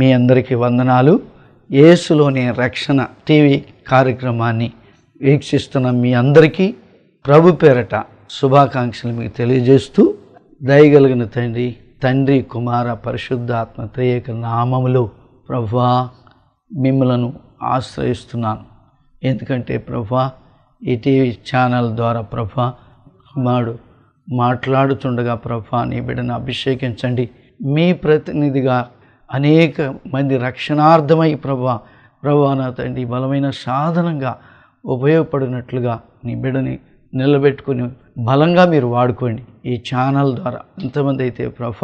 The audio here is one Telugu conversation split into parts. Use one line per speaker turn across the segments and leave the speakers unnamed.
మీ అందరికీ వందనాలు ఏసులోని రక్షణ టీవీ కార్యక్రమాన్ని వీక్షిస్తున్న మీ అందరికీ ప్రభు పేరట శుభాకాంక్షలు మీకు తెలియజేస్తూ దయగలిగిన తండ్రి తండ్రి కుమార పరిశుద్ధాత్మ త్రేయక నామములు ప్రభా మిమ్మలను ఆశ్రయిస్తున్నాను ఎందుకంటే ప్రభా ఈ టీవీ ఛానల్ ద్వారా ప్రభా కుమారుడు మాట్లాడుతుండగా ప్రభా నీ బిడ్డను అభిషేకించండి మీ ప్రతినిధిగా అనేక మంది రక్షణార్థమై ప్రభా ప్రభా తండ్రి బలమైన సాధనంగా ఉపయోగపడినట్లుగా నీ బిడ్డని నిలబెట్టుకుని బలంగా మీరు వాడుకోండి ఈ ఛానల్ ద్వారా ఎంతమంది అయితే ప్రభ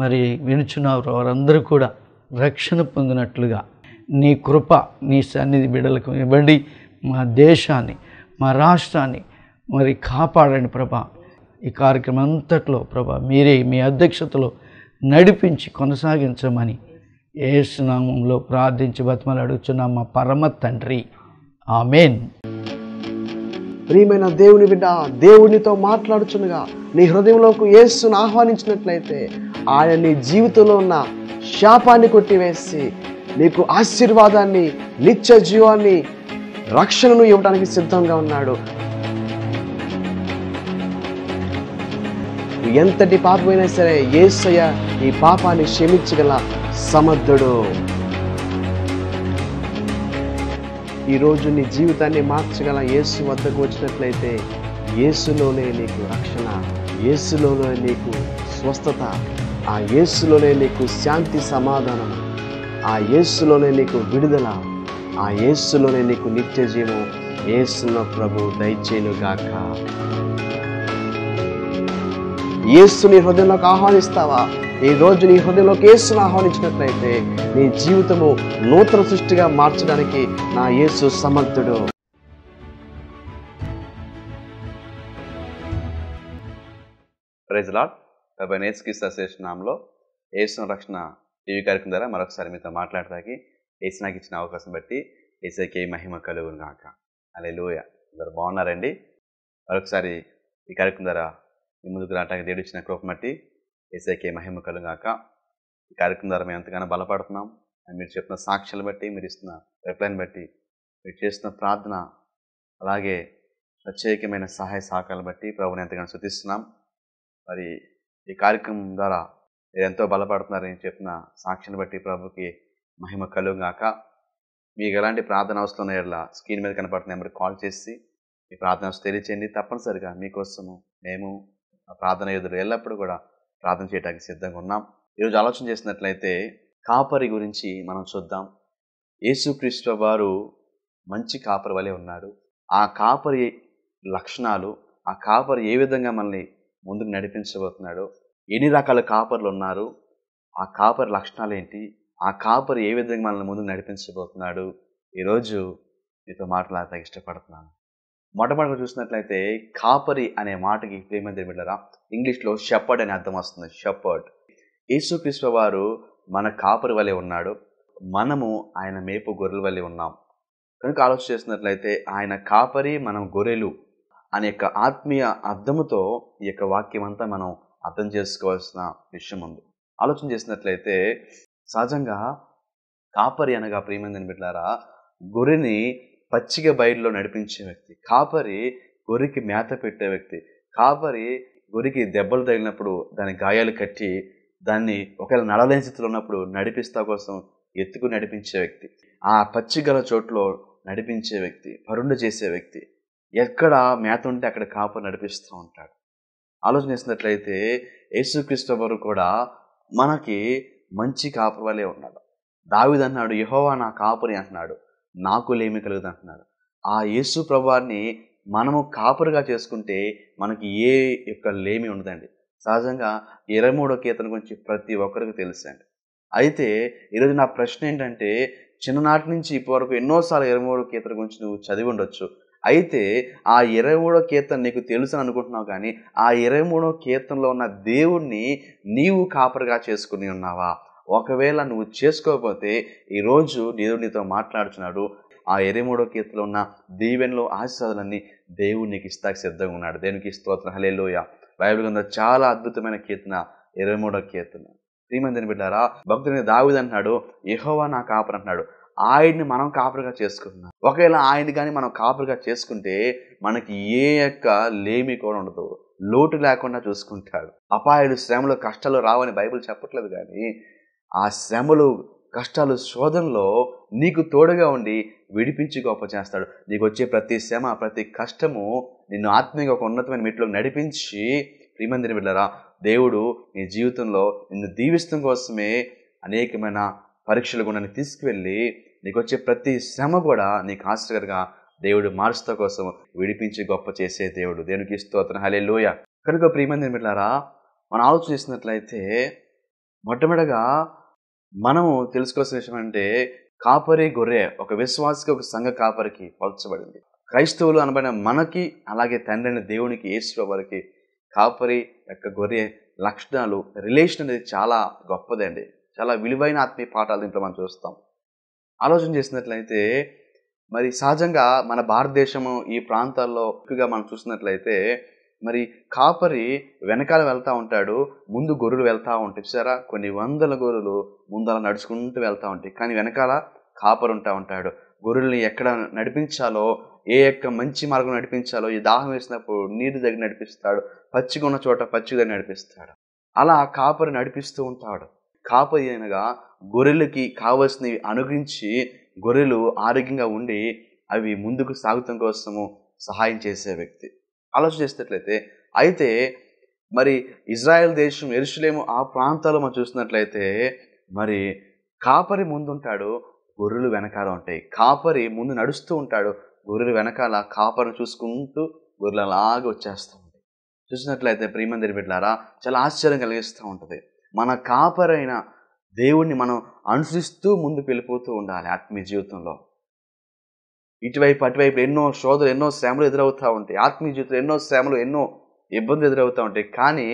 మరి వినుచున్నారు వారందరూ కూడా రక్షణ పొందినట్లుగా నీ కృప నీ సన్నిధి బిడ్డలకు ఇవ్వండి మా దేశాన్ని మా రాష్ట్రాన్ని మరి కాపాడండి ప్రభా ఈ కార్యక్రమం అంతట్లో ప్రభా మీరే మీ అధ్యక్షతలో నడిపించి కొనసాగించమని ఏసునామంలో ప్రార్థించి బతుమలు అడుగుతున్నాం మా పరమ తండ్రి ఆమెన్
ప్రియమైన దేవుని బిడ్డ దేవునితో మాట్లాడుచుండగా నీ హృదయంలోకి యేసును ఆహ్వానించినట్లయితే ఆయన నీ జీవితంలో ఉన్న శాపాన్ని కొట్టివేసి నీకు ఆశీర్వాదాన్ని నిత్య జీవాన్ని రక్షణను ఇవ్వడానికి సిద్ధంగా ఉన్నాడు ఎంతటి పాపమైనా సరే ఏసయ్య ఈ పాపాన్ని క్షమించగల సమర్థుడు ఈరోజు నీ జీవితాన్ని మార్చగల యేసు వద్దకు వచ్చినట్లయితే ఏసులోనే నీకు రక్షణ ఏసులోనే నీకు స్వస్థత ఆ ఏసులోనే నీకు శాంతి సమాధానం ఆ ఏసులోనే నీకు విడుదల ఆ ఏసులోనే నీకు నిత్య జీవం ఏసున్న ప్రభు దయచేను గాక ఏసు నీ హృదయంలోకి ఆహ్వానిస్తావా ఈ రోజు నీ హృదయంలోకి ఏసును ఆహ్వానించినట్లయితే నీ జీవితము నూతన సృష్టిగా మార్చడానికి నా యేసు సమర్థుడు
ప్రెజలాడ్ ఏసు రక్షణ టీవీ కార్యక్రమం ద్వారా మరొకసారి మీతో మాట్లాడటానికి ఏసు నాకు ఇచ్చిన అవకాశం బట్టి ఏసైకే మహిమ కలుగును కాక అలే లూయ అందరు బాగున్నారండి మరొకసారి ఈ కార్యక్రమం ద్వారా ముందుకు రావడానికి దేవుడు ఇచ్చిన కృప మట్టి ఏసైకే మహిమ కలుగాక ఈ కార్యక్రమం ద్వారా మేము ఎంతగానో బలపడుతున్నాం మీరు చెప్పిన సాక్ష్యాలు బట్టి మీరు ఇస్తున్న రిప్లైని బట్టి మీరు చేస్తున్న ప్రార్థన అలాగే ప్రత్యేకమైన సహాయ సహకారాలు బట్టి ప్రభుని ఎంతగానో శుతిస్తున్నాం మరి ఈ కార్యక్రమం ద్వారా మీరు ఎంతో బలపడుతున్నారని చెప్పిన సాక్షిని బట్టి ప్రభుకి మహిమ కలుగాక మీకు ఎలాంటి ప్రార్థన అవసరం ఎట్లా స్క్రీన్ మీద కనపడుతున్న నెంబర్కి కాల్ చేసి మీ ప్రార్థన తెలియచేయండి తప్పనిసరిగా మీకోసము మేము ప్రార్థన ఎదురు ఎల్లప్పుడూ కూడా ప్రార్థన చేయడానికి సిద్ధంగా ఉన్నాం ఈరోజు ఆలోచన చేసినట్లయితే కాపరి గురించి మనం చూద్దాం యేసుక్రీస్తు వారు మంచి కాపరి వలె ఉన్నాడు ఆ కాపరి లక్షణాలు ఆ కాపరి ఏ విధంగా మనల్ని ముందుకు నడిపించబోతున్నాడు ఎన్ని రకాల కాపర్లు ఉన్నారు ఆ కాపరి లక్షణాలు ఏంటి ఆ కాపరి ఏ విధంగా మనల్ని ముందుకు నడిపించబోతున్నాడు ఈరోజు మీతో మాట్లాడటానికి ఇష్టపడుతున్నాను మొట్టమొదటిగా చూసినట్లయితే కాపరి అనే మాటకి ప్రేమంతి బిడ్డరా ఇంగ్లీష్లో షెపర్డ్ అనే అర్థం వస్తుంది షెపర్డ్ యేసుక్రీస్తు వారు మన కాపరి వలె ఉన్నాడు మనము ఆయన మేపు గొర్రెల వలె ఉన్నాం కనుక ఆలోచన చేసినట్లయితే ఆయన కాపరి మనం గొర్రెలు అనే యొక్క ఆత్మీయ అర్థముతో ఈ యొక్క వాక్యం అంతా మనం అర్థం చేసుకోవాల్సిన విషయం ఉంది ఆలోచన చేసినట్లయితే సహజంగా కాపరి అనగా ప్రేమందని పెట్టారా గొర్రెని పచ్చిక బయలులో నడిపించే వ్యక్తి కాపరి గొరికి మేత పెట్టే వ్యక్తి కాపరి గొరికి దెబ్బలు తగిలినప్పుడు దాని గాయాలు కట్టి దాన్ని ఒకవేళ నడలేని స్థితిలో ఉన్నప్పుడు నడిపిస్తా కోసం ఎత్తుకు నడిపించే వ్యక్తి ఆ పచ్చి గల చోట్లో నడిపించే వ్యక్తి పరుండు చేసే వ్యక్తి ఎక్కడ మేత ఉంటే అక్కడ కాపరి నడిపిస్తూ ఉంటాడు ఆలోచన చేసినట్లయితే యేసు వారు కూడా మనకి మంచి కాపరి వలే ఉన్నాడు దావిదన్నాడు యహోవా నా కాపరి అంటున్నాడు నాకు లేమి కలుగుతుంది ఆ యేసు ప్రభాన్ని మనము కాపురుగా చేసుకుంటే మనకి ఏ యొక్క లేమి ఉండదండి సహజంగా ఇరవై మూడో కీర్తన గురించి ప్రతి ఒక్కరికి తెలుసండి అయితే ఈరోజు నా ప్రశ్న ఏంటంటే చిన్ననాటి నుంచి ఇప్పటివరకు ఎన్నోసార్లు ఇరవై మూడో కీర్తన గురించి నువ్వు చదివి ఉండొచ్చు అయితే ఆ ఇరవై మూడో కీర్తన నీకు తెలుసు అని అనుకుంటున్నావు కానీ ఆ ఇరవై మూడో కీర్తనలో ఉన్న దేవుణ్ణి నీవు కాపరుగా చేసుకుని ఉన్నావా ఒకవేళ నువ్వు చేసుకోకపోతే ఈరోజు దేవుడు నీతో మాట్లాడుతున్నాడు ఆ ఇరవై మూడో కీర్తిలో ఉన్న దీవెనలో ఆశీర్వాదాలన్నీ దేవుడు నీకు ఇస్తాక సిద్ధంగా ఉన్నాడు దేనికి స్తోత్రం హలేలోయ బైబిల్ కింద చాలా అద్భుతమైన కీర్తన ఇరవై మూడో కీర్తన శ్రీమంతిని బిడ్డారా భక్తుని అంటున్నాడు యహోవా నా అంటున్నాడు ఆయన్ని మనం కాపురుగా చేసుకుంటున్నాం ఒకవేళ ఆయన్ని కానీ మనం కాపురుగా చేసుకుంటే మనకి ఏ యొక్క లేమి కూడా ఉండదు లోటు లేకుండా చూసుకుంటాడు అపాయాలు శ్రమలు కష్టాలు రావని బైబిల్ చెప్పట్లేదు కానీ ఆ శ్రమలు కష్టాలు శోధనలో నీకు తోడుగా ఉండి విడిపించి గొప్ప చేస్తాడు నీకు వచ్చే ప్రతి శ్రమ ప్రతి కష్టము నిన్ను ఆత్మీయంగా ఒక ఉన్నతమైన మెట్లోకి నడిపించి ప్రియమందిని వెళ్ళరా దేవుడు నీ జీవితంలో నిన్ను దీవిస్తం కోసమే అనేకమైన పరీక్షల గుణాన్ని తీసుకువెళ్ళి నీకు వచ్చే ప్రతి శ్రమ కూడా నీకు ఆశ్రయంగా దేవుడు మారుస్తా కోసం విడిపించి గొప్ప చేసే దేవుడు దేనికి ఇస్తూ అతను హలే లోయ కనుక ప్రియమందిని వెళ్ళారా మనం ఆలోచన చేసినట్లయితే మొట్టమొదటిగా మనము తెలుసుకోవాల్సిన విషయం అంటే కాపరి గొర్రె ఒక విశ్వాసకి ఒక సంఘ కాపరికి పోల్చబడింది క్రైస్తవులు అనబడిన మనకి అలాగే తండ్రిని దేవునికి యేసు వారికి కాపరి యొక్క గొర్రె లక్షణాలు రిలేషన్ అనేది చాలా గొప్పదండి చాలా విలువైన ఆత్మీయ పాఠాలు దీంట్లో మనం చూస్తాం ఆలోచన చేసినట్లయితే మరి సహజంగా మన భారతదేశము ఈ ప్రాంతాల్లో ఎక్కువగా మనం చూసినట్లయితే మరి కాపరి వెనకాల వెళ్తూ ఉంటాడు ముందు గొర్రెలు వెళ్తూ ఉంటాయి చూసారా కొన్ని వందల గొర్రెలు ముందల నడుచుకుంటూ వెళ్తూ ఉంటాయి కానీ వెనకాల కాపరు ఉంటా ఉంటాడు గొర్రెల్ని ఎక్కడ నడిపించాలో ఏ యొక్క మంచి మార్గం నడిపించాలో ఈ దాహం వేసినప్పుడు నీరు దగ్గర నడిపిస్తాడు పచ్చిగా ఉన్న చోట పచ్చి దగ్గర నడిపిస్తాడు అలా కాపరి నడిపిస్తూ ఉంటాడు కాపరి అనగా గొర్రెలకి కావలసినవి అనుగ్రహించి గొర్రెలు ఆరోగ్యంగా ఉండి అవి ముందుకు సాగుతం కోసము సహాయం చేసే వ్యక్తి ఆలోచించేసినట్లయితే అయితే మరి ఇజ్రాయెల్ దేశం ఎరుషులేము ఆ ప్రాంతాలు మనం చూసినట్లయితే మరి కాపరి ముందుంటాడు గొర్రెలు వెనకాల ఉంటాయి కాపరి ముందు నడుస్తూ ఉంటాడు గొర్రెలు వెనకాల కాపరిని చూసుకుంటూ గొర్రెలు అలాగే వచ్చేస్తూ ఉంటాయి చూసినట్లయితే ప్రియమందిరి బిడ్డారా చాలా ఆశ్చర్యం కలిగిస్తూ ఉంటుంది మన కాపరైన దేవుణ్ణి మనం అనుసరిస్తూ ముందుకు వెళ్ళిపోతూ ఉండాలి ఆత్మీయ జీవితంలో ఇటువైపు అటువైపు ఎన్నో శోధలు ఎన్నో శ్రమలు ఎదురవుతూ ఉంటాయి ఆత్మీయ జీవితంలో ఎన్నో శ్రమలు ఎన్నో ఇబ్బందులు ఎదురవుతూ ఉంటాయి కానీ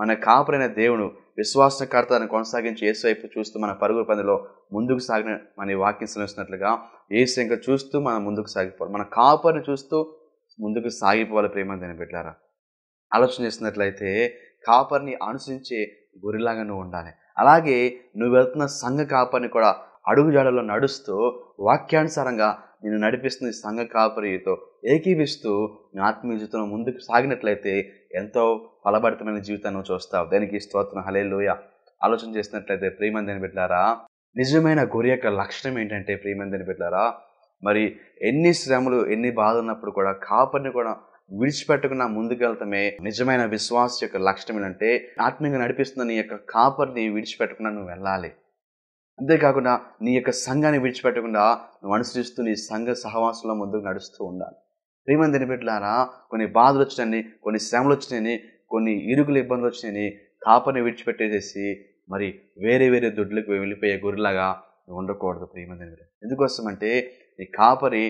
మన కాపురైన దేవుడు విశ్వాసకర్తను కొనసాగించి ఏసు వైపు చూస్తూ మన పరుగు పనిలో ముందుకు సాగిన మన వాక్యం శ్రమిస్తున్నట్లుగా ఏసు ఇంకా చూస్తూ మనం ముందుకు సాగిపోవాలి మన కాపరిని చూస్తూ ముందుకు సాగిపోవాలి ప్రేమ దాన్ని పెట్టారా ఆలోచన చేసినట్లయితే కాపర్ని అనుసరించే గురిలాగా నువ్వు ఉండాలి అలాగే నువ్వు వెళ్తున్న సంఘ కాపర్ని కూడా అడుగుజాడలో నడుస్తూ వాక్యానుసారంగా నేను నడిపిస్తున్న సంఘ కాపరితో ఏకీవిస్తూ నీ ఆత్మీయ జీవితంలో ముందుకు సాగినట్లయితే ఎంతో ఫలభరితమైన జీవితాన్ని చూస్తావు దానికి స్తోత్రం లోయ ఆలోచన చేసినట్లయితే ప్రియమందని పెట్టారా నిజమైన గురి యొక్క లక్షణం ఏంటంటే ప్రియమందని పెట్టారా మరి ఎన్ని శ్రమలు ఎన్ని బాధ ఉన్నప్పుడు కూడా కాపరిని కూడా విడిచిపెట్టకుండా వెళ్తామే నిజమైన విశ్వాస యొక్క లక్షణం ఏంటంటే ఆత్మీయంగా నడిపిస్తున్న నీ యొక్క కాపర్ని విడిచిపెట్టకుండా నువ్వు వెళ్ళాలి అంతేకాకుండా నీ యొక్క సంఘాన్ని విడిచిపెట్టకుండా నువ్వు అనుసరిస్తూ నీ సంఘ సహవాసంలో ముందుకు నడుస్తూ ఉండాలి ప్రేమ పెట్టలారా కొన్ని బాధలు వచ్చినాయని కొన్ని శ్రమలు వచ్చినాయని కొన్ని ఇరుకులు ఇబ్బందులు వచ్చినాయని కాపని విడిచిపెట్టేసేసి మరి వేరే వేరే దొడ్లకు వెళ్ళిపోయే గురిలాగా నువ్వు ఉండకూడదు ప్రేమందిని ఎందుకోసం అంటే నీ కాపరి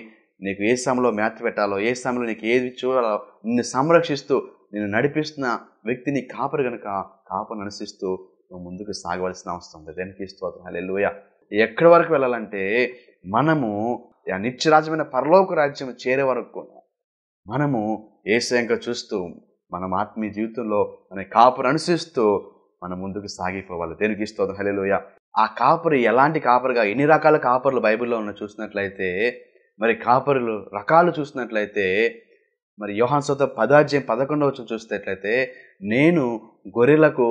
నీకు ఏ సమయంలో మేత పెట్టాలో ఏ సమయంలో నీకు ఏది చూడాలో నిన్ను సంరక్షిస్తూ నేను నడిపిస్తున్న వ్యక్తిని కాపరి కనుక కాపను అనుసరిస్తూ నువ్వు ముందుకు సాగవలసిన అవసరం ఉంది దేనికి స్తోత్రం హలెలుయ ఎక్కడి వరకు వెళ్ళాలంటే మనము నిత్యరాజమైన పరలోక రాజ్యం చేరే వరకు మనము ఏసంక చూస్తూ మనం ఆత్మీయ జీవితంలో మన కాపురు అనుసరిస్తూ మనం ముందుకు సాగిపోవాలి దేనికి స్తోత్రం హలెలుయ ఆ కాపరి ఎలాంటి కాపరుగా ఎన్ని రకాల కాపర్లు బైబిల్లో ఉన్న చూసినట్లయితే మరి కాపరులు రకాలు చూసినట్లయితే మరి యోహాన్సోత పదార్థం పదకొండవ వచ్చిన చూసినట్లయితే నేను గొర్రెలకు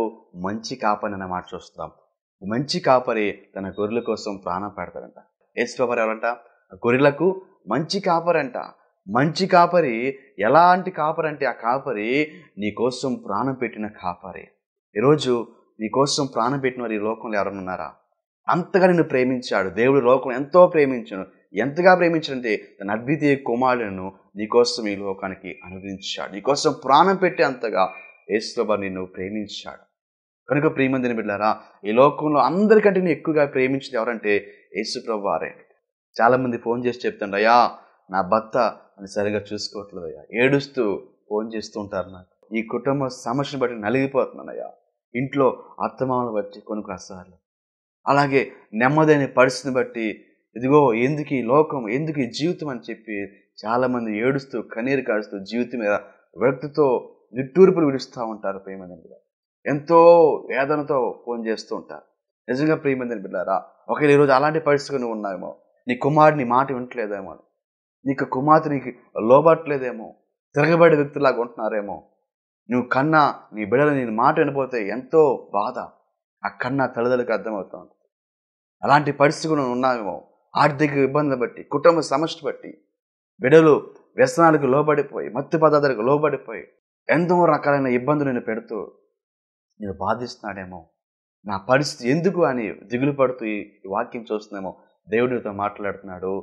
మంచి కాపని అన్న మాట చూస్తాం మంచి కాపరి తన గొర్రెల కోసం ప్రాణం పెడతాడంట ప్రభు ఎవరంట గొర్రెలకు మంచి కాపరంట మంచి కాపరి ఎలాంటి కాపరి అంటే ఆ కాపరి నీ కోసం ప్రాణం పెట్టిన కాపరి ఈరోజు నీ కోసం ప్రాణం పెట్టిన వారు ఈ లోకంలో ఎవరన్నా ఉన్నారా అంతగా నిన్ను ప్రేమించాడు దేవుడు లోకం ఎంతో ప్రేమించాడు ఎంతగా ప్రేమించినంటే తన అద్వితీయ కుమారులను నీకోసం ఈ లోకానికి అనుగ్రహించాడు నీకోసం ప్రాణం పెట్టే అంతగా యేసుప్రభ నిన్ను ప్రేమించాడు కనుక ప్రేమందిని బిడ్డారా ఈ లోకంలో అందరికంటే నేను ఎక్కువగా ప్రేమించింది ఎవరంటే యేసుప్రభు వారే చాలామంది ఫోన్ చేసి చెప్తాడు అయ్యా నా భర్త అని సరిగా చూసుకోవట్లేదు అయ్యా ఏడుస్తూ ఫోన్ చేస్తూ ఉంటారు నాకు ఈ కుటుంబ సమస్యను బట్టి నలిగిపోతున్నాను అయ్యా ఇంట్లో అత్తమామలు బట్టి కొన్ని కొన్నిసార్లు అలాగే నెమ్మదైన పరిస్థితిని బట్టి ఇదిగో ఎందుకు ఈ లోకం ఎందుకు ఈ జీవితం అని చెప్పి చాలామంది ఏడుస్తూ కన్నీరు కాడుస్తూ జీవితం మీద విరక్తితో నిట్టూర్పులు విడుస్తూ ఉంటారు ప్రేమైన బిడ్డ ఎంతో వేదనతో ఫోన్ చేస్తూ ఉంటారు నిజంగా ప్రియమైన బిడ్డారా ఒకవేళ ఈరోజు అలాంటి పరిస్థితులు నువ్వు ఉన్నాయేమో నీ కుమారుడు నీ మాట వింటలేదేమో నీకు కుమార్తె నీకు లోబట్టలేదేమో తిరగబడే వ్యక్తులాగా ఉంటున్నారేమో నువ్వు కన్నా నీ బిడ్డలు నేను మాట వినపోతే ఎంతో బాధ ఆ కన్నా తల్లిదండ్రులకు అర్థమవుతా ఉంటుంది అలాంటి పరిస్థితి నువ్వు ఉన్నావేమో ఆర్థిక ఇబ్బందులు బట్టి కుటుంబ సమస్య బట్టి బిడలు వ్యసనాలకు లోబడిపోయి మత్తు పదార్థాలకు లోబడిపోయి ఎంతో రకాలైన ఇబ్బందులు నేను పెడుతూ నేను బాధిస్తున్నాడేమో నా పరిస్థితి ఎందుకు అని దిగులు పడుతూ ఈ వాక్యం చూస్తున్నామో దేవుడితో మాట్లాడుతున్నాడు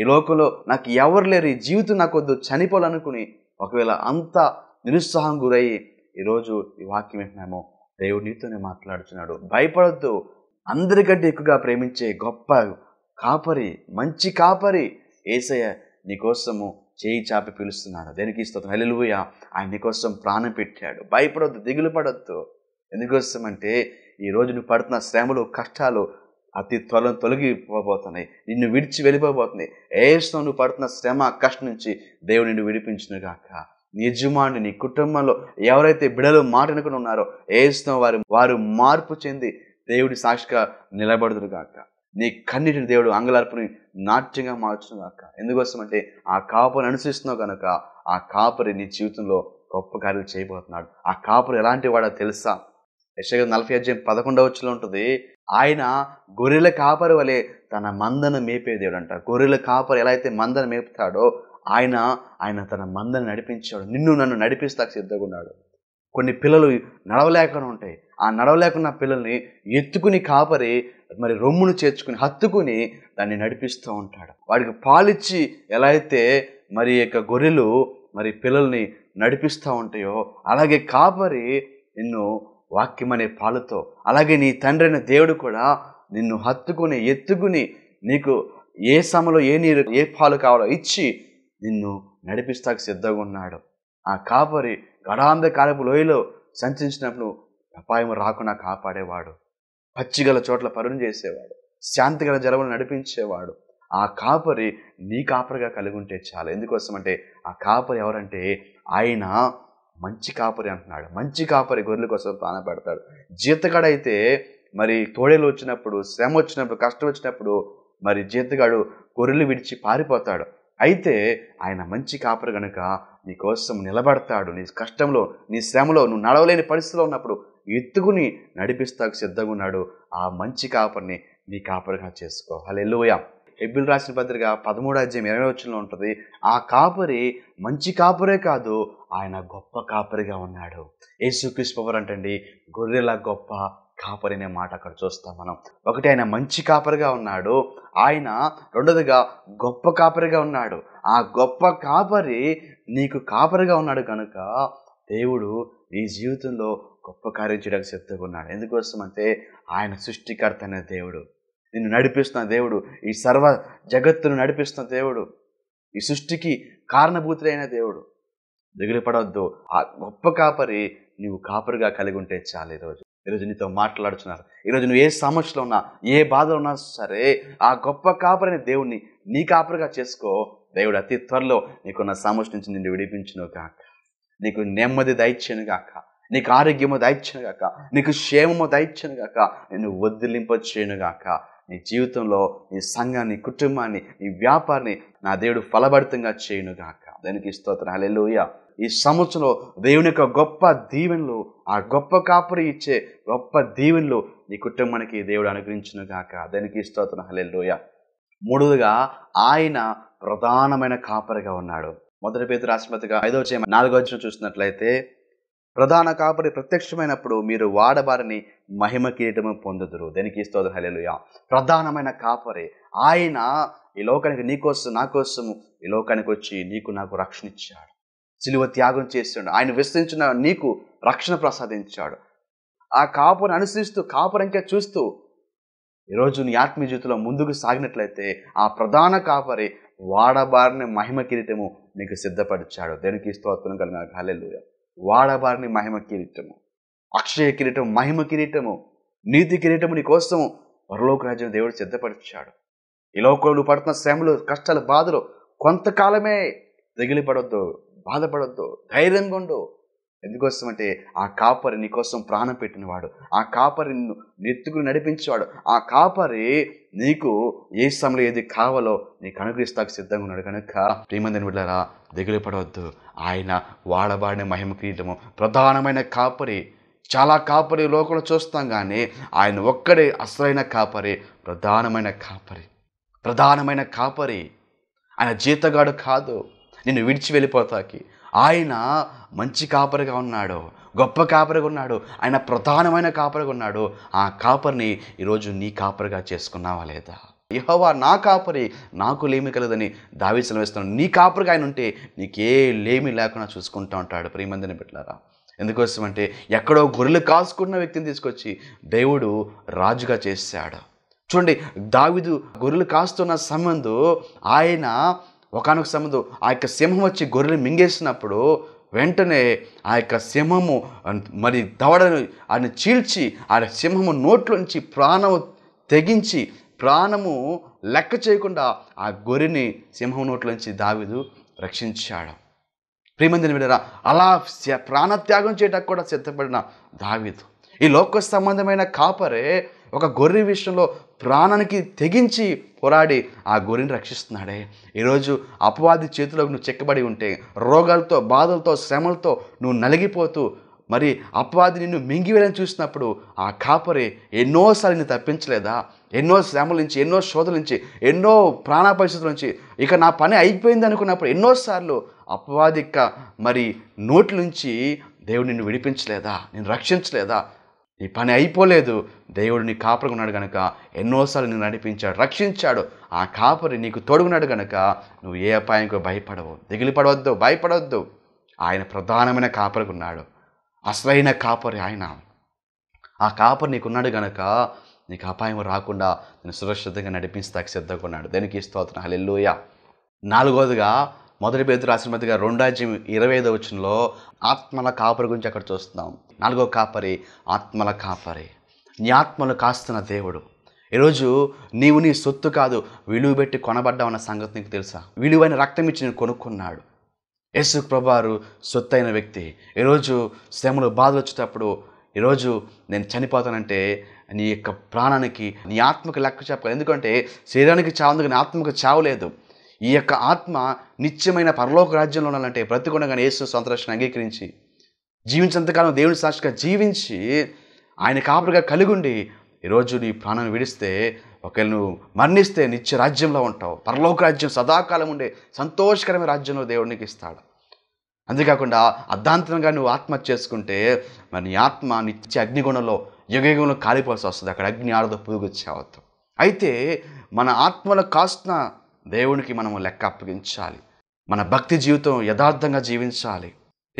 ఈ లోకంలో నాకు ఎవరు లేరు ఈ జీవితం వద్దు చనిపోవాలనుకుని ఒకవేళ అంత నిరుత్సాహం గురయ్యి ఈరోజు ఈ వాక్యం వింటున్నామో దేవుడు మాట్లాడుతున్నాడు భయపడద్దు అందరికంటే ఎక్కువగా ప్రేమించే గొప్ప కాపరి మంచి కాపరి ఏసయ్య నీకోసము చేయి చాపి పిలుస్తున్నాడు దేనికి స్తోత్రం హెలువయ్య ఆయన నీకోసం ప్రాణం పెట్టాడు భయపడొద్దు దిగులు పడొద్దు ఎందుకోసం అంటే ఈ రోజు నువ్వు పడుతున్న శ్రమలు కష్టాలు అతి త్వరలో తొలగిపోబోతున్నాయి నిన్ను విడిచి వెళ్ళిపోబోతున్నాయి ఏసులో నువ్వు పడుతున్న శ్రమ కష్టం నుంచి దేవుడు నిన్ను గాక యజమాని నీ కుటుంబంలో ఎవరైతే బిడలు మాటనుకుని ఉన్నారో ఏసులో వారు వారు మార్పు చెంది దేవుడి సాక్షిగా నిలబడదురుగాక నీ కన్నిటిని దేవుడు అంగలార్పుని నాట్యంగా మార్చడం కాక ఎందుకోసం అంటే ఆ కాపరిని అనుసరిస్తున్నావు కనుక ఆ కాపరి నీ జీవితంలో గొప్ప కార్యాలు చేయబోతున్నాడు ఆ కాపరి ఎలాంటి వాడో తెలుసా యశగ నలభై అధ్యాయం పదకొండవ వచ్చిలో ఉంటుంది ఆయన గొర్రెల కాపరి వలె తన మందను మేపే దేవుడు అంట గొర్రెల కాపరి ఎలా అయితే మందను మేపుతాడో ఆయన ఆయన తన మందను నడిపించాడు నిన్ను నన్ను నడిపిస్తాక సిద్ధంగా ఉన్నాడు కొన్ని పిల్లలు నడవలేకనే ఉంటాయి ఆ నడవలేకున్న పిల్లల్ని ఎత్తుకుని కాపరి మరి రొమ్మును చేర్చుకుని హత్తుకుని దాన్ని నడిపిస్తూ ఉంటాడు వాడికి పాలిచ్చి ఎలా అయితే మరి యొక్క గొర్రెలు మరి పిల్లల్ని నడిపిస్తూ ఉంటాయో అలాగే కాపరి నిన్ను వాక్యం అనే పాలుతో అలాగే నీ తండ్రి అయిన దేవుడు కూడా నిన్ను హత్తుకుని ఎత్తుకుని నీకు ఏ సమలో ఏ నీరు ఏ పాలు కావాలో ఇచ్చి నిన్ను నడిపిస్తాకు సిద్ధంగా ఉన్నాడు ఆ కాపరి గడాంధకాలపు లోయలో సంచరించినప్పుడు అపాయం రాకుండా కాపాడేవాడు పచ్చిగల చోట్ల పరులు చేసేవాడు శాంతిగల జలములు నడిపించేవాడు ఆ కాపరి నీ కాపరిగా కలిగి ఉంటే చాలు ఎందుకోసం అంటే ఆ కాపరి ఎవరంటే ఆయన మంచి కాపరి అంటున్నాడు మంచి కాపరి గొర్రెల కోసం ప్రాణ పెడతాడు జీతగాడైతే మరి తోడేలు వచ్చినప్పుడు శ్రమ వచ్చినప్పుడు కష్టం వచ్చినప్పుడు మరి జీతగాడు గొర్రెలు విడిచి పారిపోతాడు అయితే ఆయన మంచి కాపరి కనుక నీ కోసం నిలబడతాడు నీ కష్టంలో నీ శ్రమలో నువ్వు నడవలేని పరిస్థితిలో ఉన్నప్పుడు ఎత్తుకుని నడిపిస్తాకు సిద్ధంగా ఉన్నాడు ఆ మంచి కాపర్ని నీ కాపరిగా చేసుకో హలెల్లుయ ఎబ్బిల్ రాసిన పత్రిక పదమూడు అధ్యాయం ఇరవై వచ్చిలో ఉంటుంది ఆ కాపరి మంచి కాపరే కాదు ఆయన గొప్ప కాపరిగా ఉన్నాడు పవర్ అంటండి గొర్రెల గొప్ప కాపరి అనే మాట అక్కడ చూస్తాం మనం ఒకటి ఆయన మంచి కాపరిగా ఉన్నాడు ఆయన రెండోదిగా గొప్ప కాపరిగా ఉన్నాడు ఆ గొప్ప కాపరి నీకు కాపరిగా ఉన్నాడు కనుక దేవుడు నీ జీవితంలో గొప్ప కార్యం చేయడానికి సిద్ధంగా ఉన్నాడు ఎందుకోసం అంటే ఆయన సృష్టికర్త అనే దేవుడు నిన్ను నడిపిస్తున్న దేవుడు ఈ సర్వ జగత్తును నడిపిస్తున్న దేవుడు ఈ సృష్టికి కారణభూతులైన దేవుడు దిగులు పడవద్దు ఆ గొప్ప కాపరి నువ్వు కాపరిగా కలిగి ఉంటే చాలు ఈరోజు ఈరోజు నీతో మాట్లాడుతున్నారు ఈరోజు నువ్వు ఏ సమస్యలో ఉన్నా ఏ బాధలో ఉన్నా సరే ఆ గొప్ప కాపరిని దేవుణ్ణి నీ కాపరిగా చేసుకో దేవుడు అతి త్వరలో నీకున్న సమస్య నుంచి నిన్ను విడిపించిన కాక నీకు నెమ్మది దయచేను గాక నీకు ఆరోగ్యము దయచేను కాక నీకు క్షేమము దయచేను కాక నేను వదిలింప చేయను గాక నీ జీవితంలో నీ సంఘాన్ని కుటుంబాన్ని నీ వ్యాపారాన్ని నా దేవుడు ఫలభరితంగా చేయను గాక దానికి స్తోత్రం హలెలుయ ఈ సంవత్సరంలో దేవుని యొక్క గొప్ప దీవెనలు ఆ గొప్ప కాపురి ఇచ్చే గొప్ప దీవెనలు నీ కుటుంబానికి దేవుడు అనుగ్రహించను గాక దానికి స్తోత్రం హలెలుయ మూడుగా ఆయన ప్రధానమైన కాపరిగా ఉన్నాడు మొదటి పేరు రాసిమతిగా ఐదో చేయ నాలుగో వచ్చిన చూసినట్లయితే ప్రధాన కాపరి ప్రత్యక్షమైనప్పుడు మీరు వాడబారిని మహిమ కిరీటము పొందుదురు దేనికి హలేలు హలెలుయా ప్రధానమైన కాపరి ఆయన ఈ లోకానికి నీకోసం నాకోసము ఈ లోకానికి వచ్చి నీకు నాకు రక్షణ ఇచ్చాడు సిలువ త్యాగం చేస్తున్నాడు ఆయన విస్తరించిన నీకు రక్షణ ప్రసాదించాడు ఆ కాపుని అనుసరిస్తూ కాపురంకే చూస్తూ ఈరోజు నీ ఆత్మీయ జీవితంలో ముందుకు సాగినట్లయితే ఆ ప్రధాన కాపరి వాడబారిని మహిమ కిరీటము నీకు సిద్ధపరిచాడు దేనికి స్తోత్రం కలిగిన హలెలుయ వాడబారిని మహిమ కిరీటము అక్షయ కిరీటం మహిమ కిరీటము నీతి కిరీటము నీ కోసం పరలోక రాజ్యం దేవుడు సిద్ధపరిచాడు ఈ లోకంలో పడుతున్న శ్రమలు కష్టాలు బాధలు కొంతకాలమే దిగిలిపడొద్దు బాధపడొద్దు ధైర్యంగా ఉండు ఎందుకోసం అంటే ఆ కాపరి నీ కోసం ప్రాణం పెట్టినవాడు ఆ కాపరి నెత్తుకుని నడిపించేవాడు ఆ కాపరి నీకు ఏ సమయంలో ఏది కావాలో నీకు అనుగ్రహిస్తాకు సిద్ధంగా ఉన్నాడు కనుక ప్రేమందని బిడ్డారా దిగులు పడవద్దు ఆయన వాడబాడిన మహిమ కీటము ప్రధానమైన కాపరి చాలా కాపరి లోకలు చూస్తాం కానీ ఆయన ఒక్కడే అసలైన కాపరి ప్రధానమైన కాపరి ప్రధానమైన కాపరి ఆయన జీతగాడు కాదు నిన్ను విడిచి వెళ్ళిపోతాకి ఆయన మంచి కాపరిగా ఉన్నాడు గొప్ప కాపరిగా ఉన్నాడు ఆయన ప్రధానమైన కాపరిగా ఉన్నాడు ఆ కాపరిని ఈరోజు నీ కాపరిగా చేసుకున్నావా లేదా యహోవా నా కాపరి నాకు లేమి కలదని దావి సెలవిస్తాను నీ కాపరిగా ఆయన ఉంటే నీకే లేమి లేకుండా చూసుకుంటూ ఉంటాడు ప్రియమందిని పెట్టారా ఎందుకోసం అంటే ఎక్కడో గొర్రెలు కాసుకున్న వ్యక్తిని తీసుకొచ్చి దేవుడు రాజుగా చేశాడు చూడండి దావిదు గొర్రెలు కాస్తున్న సంబంధం ఆయన ఒకనొక సమయంలో ఆ యొక్క సింహం వచ్చి గొర్రెలు మింగేసినప్పుడు వెంటనే ఆ యొక్క సింహము మరి దవడను ఆయన చీల్చి ఆ సింహము నోట్లోంచి ప్రాణము తెగించి ప్రాణము లెక్క చేయకుండా ఆ గొర్రెని సింహం నోట్లోంచి దావిదు రక్షించాడు ప్రియమందిని విడరా అలా ప్రాణత్యాగం చేయడానికి కూడా సిద్ధపడిన దావిదు ఈ లోక సంబంధమైన కాపరే ఒక గొర్రె విషయంలో ప్రాణానికి తెగించి పోరాడి ఆ గొర్రెని రక్షిస్తున్నాడే ఈరోజు అపవాది చేతిలో నువ్వు చెక్కబడి ఉంటే రోగాలతో బాధలతో శ్రమలతో నువ్వు నలిగిపోతూ మరి అపవాది నిన్ను మింగివేయాలని చూసినప్పుడు ఆ కాపరి ఎన్నోసార్లు నిన్ను తప్పించలేదా ఎన్నో శ్రమల నుంచి ఎన్నో శోధల నుంచి ఎన్నో ప్రాణ పరిస్థితుల నుంచి ఇక నా పని అయిపోయింది అనుకున్నప్పుడు ఎన్నోసార్లు అపవాది మరి నోటి నుంచి దేవుడు నిన్ను విడిపించలేదా నేను రక్షించలేదా నీ పని అయిపోలేదు దేవుడు నీ కాపరిగున్నాడు గనక ఎన్నోసార్లు నిన్ను నడిపించాడు రక్షించాడు ఆ కాపరి నీకు తోడుగున్నాడు గనక నువ్వు ఏ అపాయంకో భయపడవు దిగిలిపడవద్దు భయపడవద్దు ఆయన ప్రధానమైన ఉన్నాడు అసలైన కాపరి ఆయన ఆ కాపరి నీకున్నాడు గనక నీకు అపాయం రాకుండా నేను సురక్షితంగా నడిపించడానికి సిద్ధంగా ఉన్నాడు దేనికి ఇస్తూ అవుతున్నా హెల్లుయా నాలుగోదిగా మొదటి పేదరు రాసిన మధ్యగా రెండాజ్యం ఇరవై ఐదో వచ్చినలో ఆత్మల కాపరి గురించి అక్కడ చూస్తున్నాం నాలుగో కాపరి ఆత్మల కాపరి నీ ఆత్మలు కాస్తున్న దేవుడు ఈరోజు నీవు నీ సొత్తు కాదు విలువ పెట్టి కొనబడ్డామన్న సంగతి నీకు తెలుసా విలువైన రక్తం ఇచ్చి నేను కొనుక్కున్నాడు యేసు ప్రభారు సొత్తైన వ్యక్తి ఈరోజు శ్రమలు బాధలు వచ్చేటప్పుడు ఈరోజు నేను చనిపోతానంటే నీ యొక్క ప్రాణానికి నీ ఆత్మకు లెక్క చెప్పాలి ఎందుకంటే శరీరానికి చావు నీ ఆత్మకు చావు లేదు ఈ యొక్క ఆత్మ నిత్యమైన పరలోక రాజ్యంలో ఉండాలంటే బ్రతికొండగానే యేసు సంతోషాన్ని అంగీకరించి జీవించినంతకాలం దేవుని సాక్షిగా జీవించి ఆయన కలిగి కలిగుండి ఈరోజు నీ ప్రాణాన్ని విడిస్తే ఒకరి నువ్వు మరణిస్తే నిత్య రాజ్యంలో ఉంటావు పరలోక రాజ్యం సదాకాలం ఉండే సంతోషకరమైన రాజ్యంలో దేవుడికి ఇస్తాడు అంతేకాకుండా అర్ధాంతరంగా నువ్వు ఆత్మహత్య చేసుకుంటే మరి నీ ఆత్మ నిత్య అగ్నిగుణంలో యుగయుగంలో కాలిపోవాల్సి వస్తుంది అక్కడ అగ్ని ఆడదో పురుగు అయితే మన ఆత్మలో కాస్తున్న దేవునికి మనం లెక్క అప్పగించాలి మన భక్తి జీవితం యథార్థంగా జీవించాలి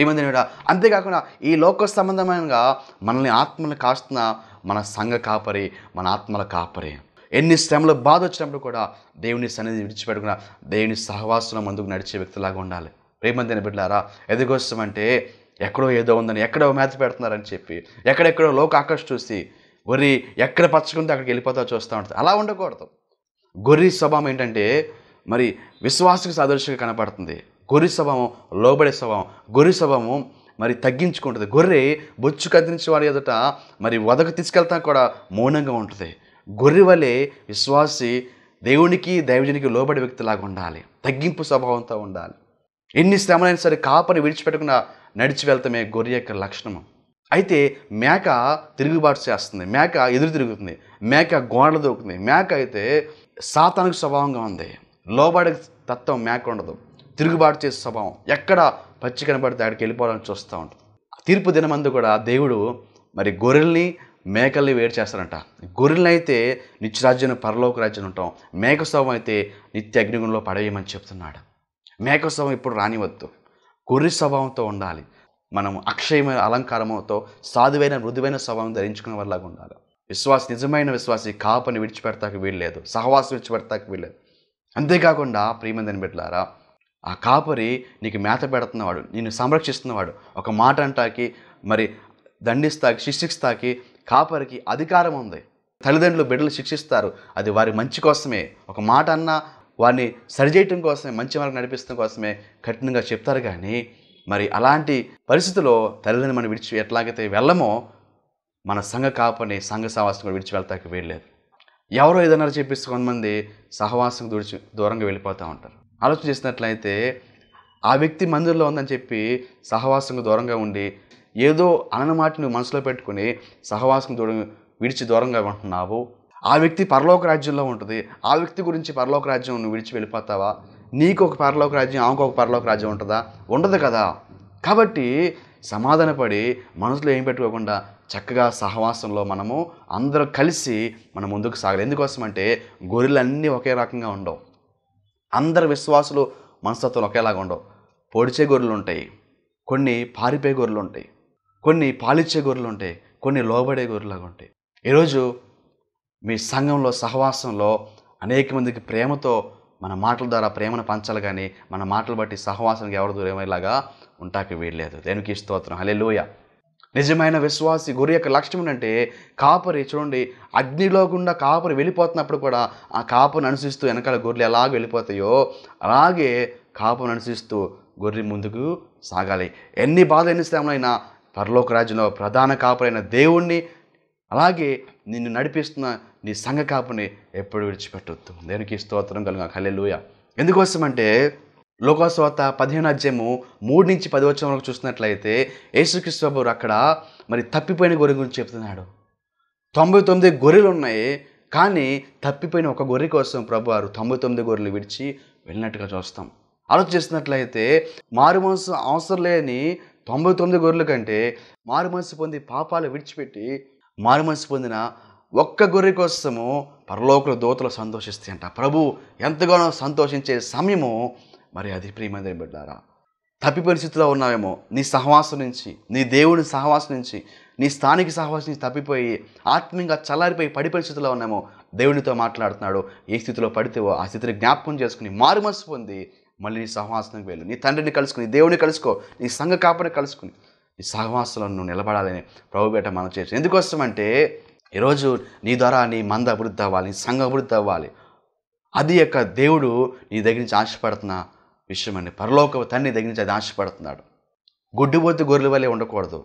ఏమంది నేడా అంతేకాకుండా ఈ లోక సంబంధమైనగా మనల్ని ఆత్మలు కాస్తున్న మన సంఘ కాపరి మన ఆత్మల కాపరి ఎన్ని శ్రమలు బాధ వచ్చినప్పుడు కూడా దేవుని సన్నిధి విడిచిపెట్టుకున్న దేవుని సహవాసన ముందుకు నడిచే వ్యక్తిలాగా ఉండాలి ప్రేమందిన బిడ్డారా ఎదుగోసం ఎక్కడో ఏదో ఉందని ఎక్కడో మేత పెడుతున్నారని చెప్పి ఎక్కడెక్కడో లోక ఆకర్షి చూసి వరి ఎక్కడ పచ్చకుంటే అక్కడికి వెళ్ళిపోతా చూస్తూ ఉంటుంది అలా ఉండకూడదు గొర్రె స్వభావం ఏంటంటే మరి విశ్వాసకు సాదృశ్యంగా కనపడుతుంది గొర్రె స్వభావం లోబడే స్వభావం గొర్రె స్వభావం మరి తగ్గించుకుంటుంది గొర్రె బొచ్చు కదిలించే వాడి ఎదుట మరి వదకు తీసుకెళ్తా కూడా మౌనంగా ఉంటుంది గొర్రె వలె విశ్వాసి దేవునికి దైవజనికి లోబడి వ్యక్తిలాగా ఉండాలి తగ్గింపు స్వభావంతో ఉండాలి ఎన్ని శ్రమలైనా సరే కాపని విడిచిపెట్టకుండా నడిచి వెళ్తామే గొర్రె యొక్క లక్షణము అయితే మేక తిరుగుబాటు చేస్తుంది మేక ఎదురు తిరుగుతుంది మేక గోడలు దొరుకుతుంది మేక అయితే సాతానికి స్వభావంగా ఉంది లోబడే తత్వం మేక ఉండదు తిరుగుబాటు చేసే స్వభావం ఎక్కడ పచ్చి కనబడితే ఆడికి వెళ్ళిపోవాలని చూస్తూ ఉంటుంది తీర్పు దినమందు కూడా దేవుడు మరి గొర్రెల్ని మేకల్ని వేరు చేస్తారంట గొర్రెల్ని అయితే నిత్యరాజ్యం పరలోక రాజ్యం ఉంటాం మేక స్వభావం అయితే నిత్య అగ్నిగుణంలో పడేయమని చెప్తున్నాడు మేక స్వభావం ఇప్పుడు రానివద్దు గొర్రె స్వభావంతో ఉండాలి మనం అక్షయమైన అలంకారంతో సాధువైన మృదువైన స్వభావం ధరించుకునే వాళ్ళగా ఉండాలి విశ్వాస నిజమైన విశ్వాసి కాపని విడిచిపెడతాకు వీల్లేదు సహవాసం విడిచిపెడతాకి వీల్లేదు అంతేకాకుండా ప్రియమందని బిడ్డలారా ఆ కాపరి నీకు మేత పెడుతున్నవాడు నిన్ను సంరక్షిస్తున్నవాడు ఒక మాట అంటాకి మరి దండిస్తాకి శిక్షిస్తాకి కాపరికి అధికారం ఉంది తల్లిదండ్రులు బిడ్డలు శిక్షిస్తారు అది వారి మంచి కోసమే ఒక మాట అన్నా వారిని సరిచేయటం కోసమే మంచి మార్గం నడిపిస్తం కోసమే కఠినంగా చెప్తారు కానీ మరి అలాంటి పరిస్థితిలో తల్లిదండ్రులు మనం విడిచి ఎట్లాగైతే వెళ్ళమో మన సంఘ కాపని సంఘ సహవాసం కూడా విడిచి వెళ్తాకి వెళ్ళలేదు ఎవరో ఏదన్నారు చెప్పేసి కొంతమంది సహవాసం దూడిచి దూరంగా వెళ్ళిపోతూ ఉంటారు ఆలోచన చేసినట్లయితే ఆ వ్యక్తి మందిరంలో ఉందని చెప్పి సహవాసంకు దూరంగా ఉండి ఏదో మాట నువ్వు మనసులో పెట్టుకుని సహవాసం దూరం విడిచి దూరంగా ఉంటున్నావు ఆ వ్యక్తి పరలోక రాజ్యంలో ఉంటుంది ఆ వ్యక్తి గురించి పరలోక రాజ్యం నువ్వు విడిచి వెళ్ళిపోతావా నీకు ఒక పరలోక రాజ్యం ఆమెకు ఒక పరలోక రాజ్యం ఉంటుందా ఉండదు కదా కాబట్టి సమాధానపడి మనసులో ఏం పెట్టుకోకుండా చక్కగా సహవాసంలో మనము అందరూ కలిసి మనం ముందుకు సాగాలి ఎందుకోసం అంటే గొర్రెలన్నీ ఒకే రకంగా ఉండవు అందరు విశ్వాసులు మనస్తత్వం ఒకేలాగా ఉండవు పొడిచే గొర్రెలు ఉంటాయి కొన్ని పారిపోయే గొర్రెలు ఉంటాయి కొన్ని పాలిచ్చే గొర్రెలు ఉంటాయి కొన్ని లోబడే గొర్రెలాగా ఉంటాయి ఈరోజు మీ సంఘంలో సహవాసంలో అనేక మందికి ప్రేమతో మన మాటల ద్వారా ప్రేమను పంచాలి కానీ మన మాటలు బట్టి సహవాసానికి ఎవరు దూరమయ్యేలాగా ఉంటాక వీల్లేదు దేనికి స్తోత్రం హలే నిజమైన విశ్వాసి గురి యొక్క లక్ష్యం అంటే కాపరి చూడండి అగ్నిలో గుండా కాపరి వెళ్ళిపోతున్నప్పుడు కూడా ఆ కాపును అనుసరిస్తూ వెనకాల గొర్రెలు ఎలాగ వెళ్ళిపోతాయో అలాగే కాపును అనుసరిస్తూ గొర్రె ముందుకు సాగాలి ఎన్ని బాధ ఎన్ని శ్రమలైనా పరలోక రాజ్యంలో ప్రధాన కాపరైన దేవుణ్ణి అలాగే నిన్ను నడిపిస్తున్న నీ సంఘ కాపుని ఎప్పుడు విడిచిపెట్టొద్దు దేనికి స్తోత్రం కలుగా కలెలుయ ఎందుకోసమంటే లోకాస్వాత పదిహేను అధ్యయము మూడు నుంచి పది వచ్చిన వరకు చూసినట్లయితే యేసుక్రీస్తు అక్కడ మరి తప్పిపోయిన గొర్రె గురించి చెప్తున్నాడు తొంభై తొమ్మిది గొర్రెలు ఉన్నాయి కానీ తప్పిపోయిన ఒక గొర్రె కోసం ప్రభు వారు తొంభై తొమ్మిది గొర్రెలు విడిచి వెళ్ళినట్టుగా చూస్తాం ఆలోచిస్తున్నట్లయితే మారు మనసు అవసరం లేని తొంభై తొమ్మిది గొర్రెల కంటే మారు మనసు పొంది పాపాలు విడిచిపెట్టి మారు మనసు పొందిన ఒక్క గొర్రె కోసము పరలోకుల దోతలు సంతోషిస్తాయంట ప్రభు ఎంతగానో సంతోషించే సమయము మరి అది ప్రియమైన బిడ్డారా తప్పి పరిస్థితిలో ఉన్నావేమో నీ సహవాసం నుంచి నీ దేవుని సహవాసం నుంచి నీ స్థానిక సహవాసం నుంచి తప్పిపోయి ఆత్మీయంగా చల్లారిపోయి పడి పరిస్థితిలో ఉన్నామో దేవునితో మాట్లాడుతున్నాడు ఏ స్థితిలో పడితేవో ఆ స్థితిని జ్ఞాపకం చేసుకుని మారుమనసు పొంది మళ్ళీ నీ సహవాసం వెళ్ళు నీ తండ్రిని కలుసుకుని దేవుని కలుసుకో నీ సంఘ కాపని కలుసుకుని నీ సహవాసంలో నువ్వు నిలబడాలని ప్రభుపేట మనం చేసి ఎందుకోసం అంటే ఈరోజు నీ ద్వారా నీ మంద అభివృద్ధి అవ్వాలి నీ సంఘ అభివృద్ధి అవ్వాలి అది యొక్క దేవుడు నీ దగ్గర నుంచి ఆశపడుతున్నా విషయం అండి పరలోక తన్ని దగ్గర నుంచి అది ఆశపడుతున్నాడు గొడ్డుబోతు గొర్రెల వలె ఉండకూడదు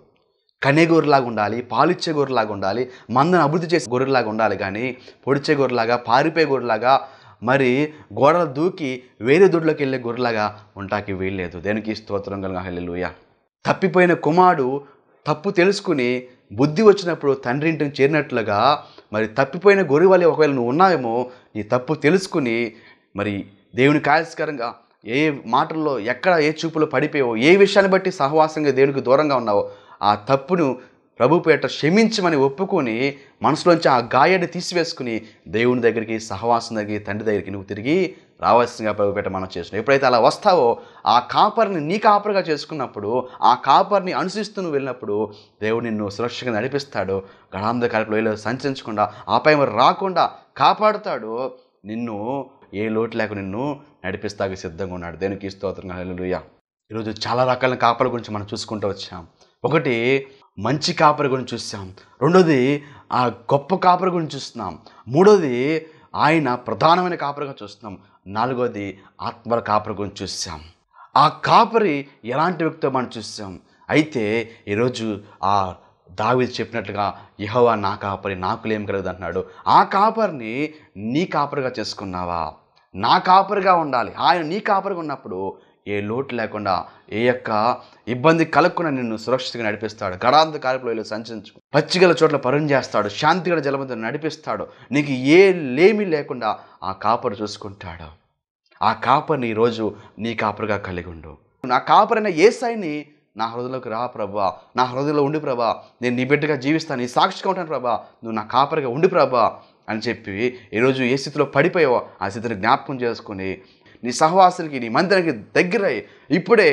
కనే గొర్రెలాగా ఉండాలి పాలిచ్చే గొర్రెలాగా ఉండాలి మందను అభివృద్ధి చేసే గొర్రెలాగా ఉండాలి కానీ పొడిచే గొర్రెలాగా పారిపోయే గొర్రెలాగా మరి గోడలు దూకి వేరే దొడ్లోకి వెళ్ళే గొర్రెలాగా ఉంటాకి వీల్లేదు దేనికి స్తోత్రం కలిగిన హెల్లుయ తప్పిపోయిన కుమారుడు తప్పు తెలుసుకుని బుద్ధి వచ్చినప్పుడు తండ్రి ఇంటికి చేరినట్లుగా మరి తప్పిపోయిన గొర్రె వల్ల ఒకవేళ నువ్వు ఉన్నాయేమో నీ తప్పు తెలుసుకుని మరి దేవుని కాయస్కరంగా ఏ మాటల్లో ఎక్కడ ఏ చూపులో పడిపోయావో ఏ విషయాన్ని బట్టి సహవాసంగా దేవునికి దూరంగా ఉన్నావో ఆ తప్పును ప్రభుపేట క్షమించమని ఒప్పుకొని మనసులోంచి ఆ గాయాన్ని తీసివేసుకుని దేవుని దగ్గరికి సహవాసం దగ్గరికి తండ్రి దగ్గరికి నువ్వు తిరిగి రావాల్సిందిగా ప్రభుపేట మనం చేస్తున్నావు ఎప్పుడైతే అలా వస్తావో ఆ కాపర్ని నీ కాపర్గా చేసుకున్నప్పుడు ఆ కాపర్ని అనుసరిస్తూ వెళ్ళినప్పుడు దేవుడు నిన్ను సురక్షితంగా నడిపిస్తాడు గడాంధకాలకు లోయలో సంచరించకుండా ఆపై రాకుండా కాపాడుతాడు నిన్ను ఏ లోటు లేక నిన్ను నడిపిస్తాక సిద్ధంగా ఉన్నాడు దేనికి స్తోత్రం హల్లెలూయా ఈరోజు చాలా రకాలైన కాపల గురించి మనం చూసుకుంటూ వచ్చాం ఒకటి మంచి కాపరి గురించి చూసాం రెండోది ఆ గొప్ప కాపరి గురించి చూస్తున్నాం మూడోది ఆయన ప్రధానమైన కాపరిగా చూస్తున్నాం నాలుగోది ఆత్మల కాపరి గురించి చూసాం ఆ కాపరి ఎలాంటి వ్యక్తితో మనం చూసాం అయితే ఈరోజు ఆ దావి చెప్పినట్లుగా యహోవా నా కాపరి నాకు లేమి కలదు అంటున్నాడు ఆ కాపరిని నీ కాపరిగా చేసుకున్నావా నా కాపరిగా ఉండాలి ఆయన నీ కాపరిగా ఉన్నప్పుడు ఏ లోటు లేకుండా ఏ యొక్క ఇబ్బంది కలగకుండా నిన్ను సురక్షితంగా నడిపిస్తాడు గడాంత కాలపులో సంచరించు పచ్చిగల చోట్ల పరుణ్ చేస్తాడు శాంతిగల జలమంతో నడిపిస్తాడు నీకు ఏ లేమి లేకుండా ఆ కాపరు చూసుకుంటాడు ఆ కాపరిని ఈరోజు నీ కాపరిగా కలిగి ఉండు నా కాపరైన సైని నా హృదయంలోకి రా ప్రభా నా హృదయంలో ఉండి ప్రభా నేను నీ బిడ్డగా జీవిస్తాను నీ సాక్షిగా ఉంటాను ప్రభా నువ్వు నా కాపరిగా ఉండి ప్రభా అని చెప్పి ఈరోజు ఏ స్థితిలో పడిపోయావో ఆ స్థితిని జ్ఞాపకం చేసుకుని నీ సహవాసులకి నీ మందిరానికి దగ్గరై ఇప్పుడే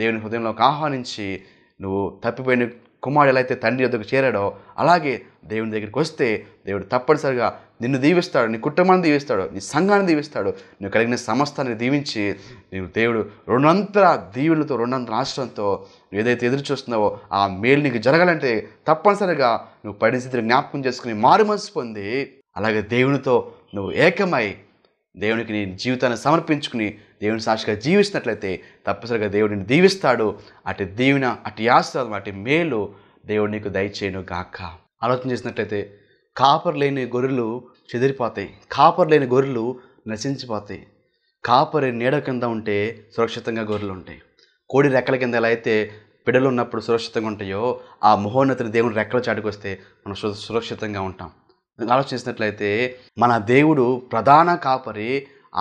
దేవుని హృదయంలోకి ఆహ్వానించి నువ్వు తప్పిపోయిన కుమారుడు ఎలా అయితే తండ్రి వద్దకు చేరాడో అలాగే దేవుని దగ్గరికి వస్తే దేవుడు తప్పనిసరిగా నిన్ను దీవిస్తాడు నీ కుటుంబాన్ని దీవిస్తాడు నీ సంఘాన్ని దీవిస్తాడు నువ్వు కలిగిన సమస్తాన్ని దీవించి నీవు దేవుడు రెండంతర దీవులతో రెండంతర ఆశ్రంతో నువ్వు ఏదైతే ఎదురు చూస్తున్నావో ఆ మేలు నీకు జరగాలంటే తప్పనిసరిగా నువ్వు స్థితిని జ్ఞాపకం చేసుకుని మారు మనసు పొంది అలాగే దేవునితో నువ్వు ఏకమై దేవునికి నీ జీవితాన్ని సమర్పించుకుని దేవుని సాక్షిగా జీవిస్తున్నట్లయితే తప్పనిసరిగా దేవుడిని దీవిస్తాడు అటు దీవిన అటు ఆశ్రదం అటు మేలు దేవుడు నీకు దయచేయను గాక ఆలోచన చేసినట్లయితే కాపర్ లేని గొర్రెలు చెదిరిపోతాయి కాపర్ లేని గొర్రెలు నశించిపోతాయి కాపరి నీడ కింద ఉంటే సురక్షితంగా గొర్రెలు ఉంటాయి కోడి రెక్కల కింద ఎలా అయితే పిడలు ఉన్నప్పుడు సురక్షితంగా ఉంటాయో ఆ మహోన్నతిని దేవుని రెక్కల చాటుకొస్తే మనం సురక్షితంగా ఉంటాం ఆలోచించినట్లయితే మన దేవుడు ప్రధాన కాపరి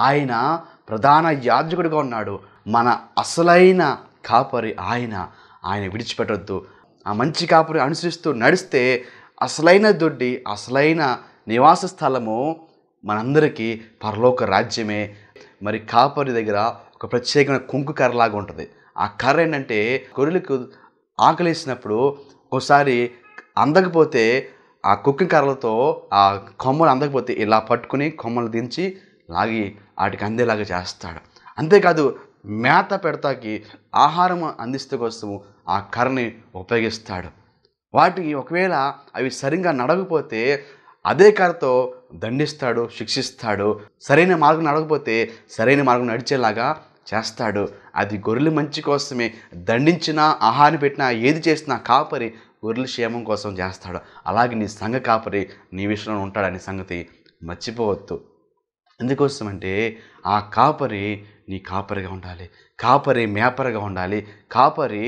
ఆయన ప్రధాన యాజకుడిగా ఉన్నాడు మన అసలైన కాపరి ఆయన ఆయన విడిచిపెట్టొద్దు ఆ మంచి కాపరి అనుసరిస్తూ నడిస్తే అసలైన దొడ్డి అసలైన నివాస స్థలము మనందరికీ పరలోక రాజ్యమే మరి కాపరి దగ్గర ఒక ప్రత్యేకమైన కుంకు కర్రలాగా ఉంటుంది ఆ కర్ర ఏంటంటే గొర్రెలకు ఆకలేసినప్పుడు ఒకసారి అందకపోతే ఆ కుక్కింగ్ కర్రలతో ఆ కొమ్మలు అందకపోతే ఇలా పట్టుకుని కొమ్మలు దించి లాగి వాటికి అందేలాగా చేస్తాడు అంతేకాదు మేత పెడతాకి ఆహారం అందిస్తే కోసం ఆ కర్రని ఉపయోగిస్తాడు వాటికి ఒకవేళ అవి సరిగ్గా నడవకపోతే అదే కర్రతో దండిస్తాడు శిక్షిస్తాడు సరైన మార్గం నడకపోతే సరైన మార్గం నడిచేలాగా చేస్తాడు అది గొర్రెలు మంచి కోసమే దండించినా ఆహారం పెట్టినా ఏది చేసినా కాపరి గొర్రెల క్షేమం కోసం చేస్తాడు అలాగే నీ సంఘ కాపరి నీ విషయంలో ఉంటాడనే సంగతి మర్చిపోవద్దు ఎందుకోసమంటే ఆ కాపరి నీ కాపరిగా ఉండాలి కాపరి మేపరగా ఉండాలి కాపరి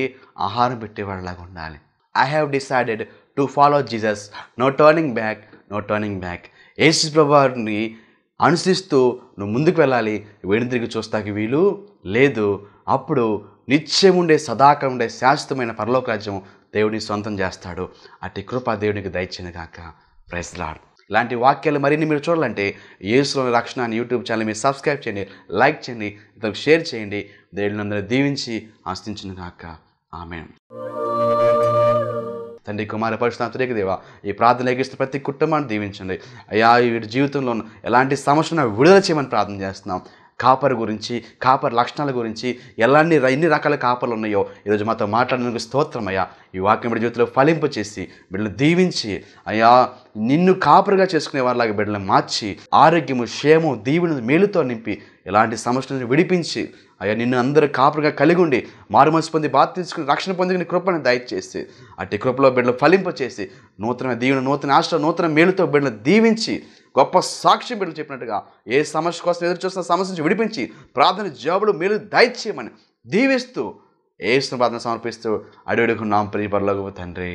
ఆహారం పెట్టేవాళ్ళలాగా ఉండాలి I have decided to follow Jesus no turning back no turning back యేసు ప్రభుని అనుసరిస్తూ నువ్వు ముందుకు వెళ్ళాలి వెనుదిరిగి చూస్తాకి వీలు లేదు అప్పుడు నిత్యం ఉండే సదాకం ఉండే శాశ్వతమైన పరలోక రాజ్యం దేవుడిని సొంతం చేస్తాడు అటు కృప దేవునికి దయచిన కాక ప్రైస్లాడ్ ఇలాంటి వాక్యాలు మరిన్ని మీరు చూడాలంటే యేసులోని రక్షణ అని యూట్యూబ్ ఛానల్ మీరు సబ్స్క్రైబ్ చేయండి లైక్ చేయండి ఇతరులకు షేర్ చేయండి దేవుడిని అందరూ దీవించి ఆశించిన కాక ఆమె తండ్రి కుమార పరిశుభ్రతరేక దేవ ఈ ప్రార్థన లేఖిస్తున్న ప్రతి కుటుంబాన్ని దీవించండి అయ్యా వీడి జీవితంలో ఎలాంటి సమస్యను విడుదల చేయమని ప్రార్థన చేస్తున్నాం కాపర్ గురించి కాపర్ లక్షణాల గురించి ఎలాంటి ఎన్ని రకాల కాపర్లు ఉన్నాయో ఈరోజు మాతో మాట్లాడడానికి స్తోత్రమయ్యా ఈ వాక్యం బిడ్డ జీవితంలో ఫలింపు చేసి బిడ్డలు దీవించి అయ్యా నిన్ను కాపరుగా చేసుకునే వారిలాగా బిడ్డలను మార్చి ఆరోగ్యము క్షేమం దీవుని మేలుతో నింపి ఎలాంటి సమస్యలను విడిపించి అయ్యా నిన్ను అందరూ కాపురుగా కలిగి ఉండి మారుమనసు పొంది బాధ తీసుకుని రక్షణ పొందుకుని కృపను దయచేసి అట్టి కృపలో బిడ్డలు ఫలింప చేసి నూతన దీవుని నూతన ఆశ నూతన మేలుతో బిడ్డలు దీవించి గొప్ప సాక్షి బిడ్డలు చెప్పినట్టుగా ఏ సమస్య కోసం ఎదురు చూస్తున్న సమస్య నుంచి విడిపించి ప్రార్థన జాబులు మీరు దయచేయమని దీవిస్తూ ఏసును ప్రార్థన సమర్పిస్తూ అడుగుడుకున్నాం ప్రియపరలోకి తండ్రి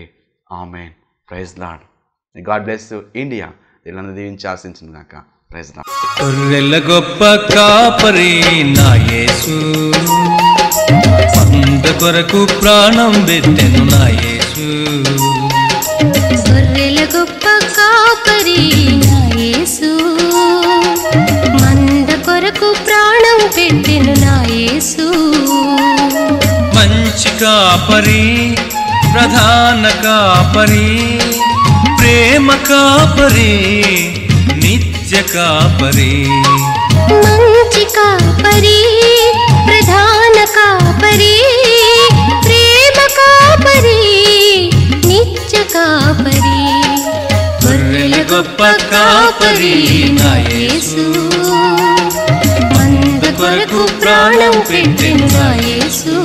ఆమె praise Lord God bless India వీళ్ళని దీవించి ఆశించిన దాకా ప్రైజ్
లాడ్ గొప్ప కాపరి కొరకు ప్రాణం పెట్టెను కాపరి ప్రధాన కాపరి ప్రేమ కాపరి నిత్య కాపరి మంచి
కాపరి ప్రధాన కాపరి ప్రేమ
కాపరి
నిత్య కాపరి
గొర్రెల గొప్ప కాపరి నాయసు కొరకు ప్రాణం పెట్టిన యేసు